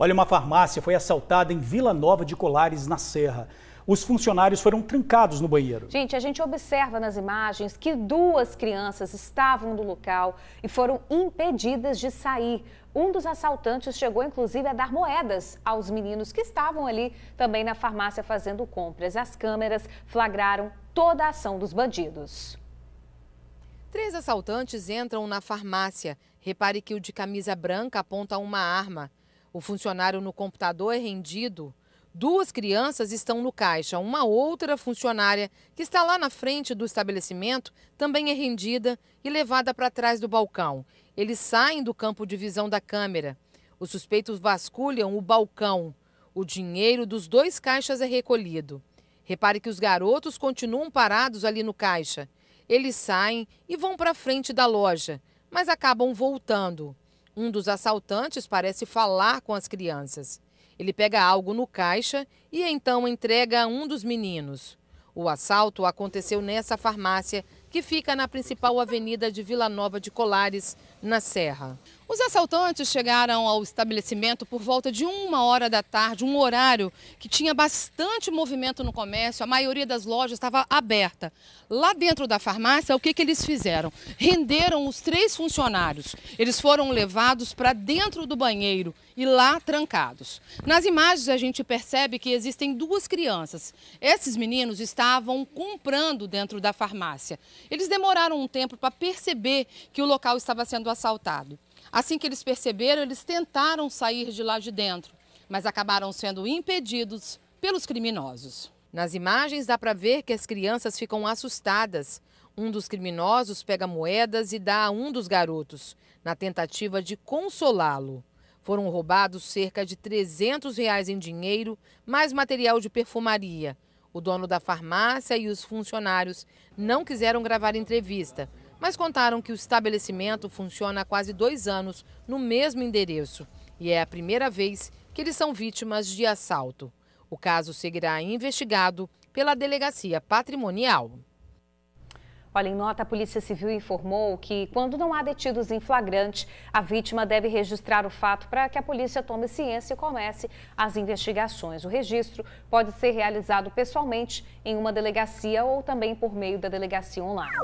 Olha, uma farmácia foi assaltada em Vila Nova de Colares, na Serra. Os funcionários foram trancados no banheiro. Gente, a gente observa nas imagens que duas crianças estavam no local e foram impedidas de sair. Um dos assaltantes chegou, inclusive, a dar moedas aos meninos que estavam ali também na farmácia fazendo compras. As câmeras flagraram toda a ação dos bandidos. Três assaltantes entram na farmácia. Repare que o de camisa branca aponta uma arma. O funcionário no computador é rendido. Duas crianças estão no caixa. Uma outra funcionária, que está lá na frente do estabelecimento, também é rendida e levada para trás do balcão. Eles saem do campo de visão da câmera. Os suspeitos vasculham o balcão. O dinheiro dos dois caixas é recolhido. Repare que os garotos continuam parados ali no caixa. Eles saem e vão para frente da loja, mas acabam voltando. Um dos assaltantes parece falar com as crianças. Ele pega algo no caixa e então entrega a um dos meninos. O assalto aconteceu nessa farmácia, que fica na principal avenida de Vila Nova de Colares, na Serra. Os assaltantes chegaram ao estabelecimento por volta de uma hora da tarde, um horário que tinha bastante movimento no comércio, a maioria das lojas estava aberta. Lá dentro da farmácia, o que, que eles fizeram? Renderam os três funcionários. Eles foram levados para dentro do banheiro e lá trancados. Nas imagens, a gente percebe que existem duas crianças. Esses meninos estavam comprando dentro da farmácia. Eles demoraram um tempo para perceber que o local estava sendo assaltado. Assim que eles perceberam, eles tentaram sair de lá de dentro, mas acabaram sendo impedidos pelos criminosos. Nas imagens dá para ver que as crianças ficam assustadas. Um dos criminosos pega moedas e dá a um dos garotos, na tentativa de consolá-lo. Foram roubados cerca de 300 reais em dinheiro, mais material de perfumaria. O dono da farmácia e os funcionários não quiseram gravar entrevista, mas contaram que o estabelecimento funciona há quase dois anos no mesmo endereço e é a primeira vez que eles são vítimas de assalto. O caso seguirá investigado pela Delegacia Patrimonial. Olha, em nota, a Polícia Civil informou que, quando não há detidos em flagrante, a vítima deve registrar o fato para que a polícia tome ciência e comece as investigações. O registro pode ser realizado pessoalmente em uma delegacia ou também por meio da delegacia online.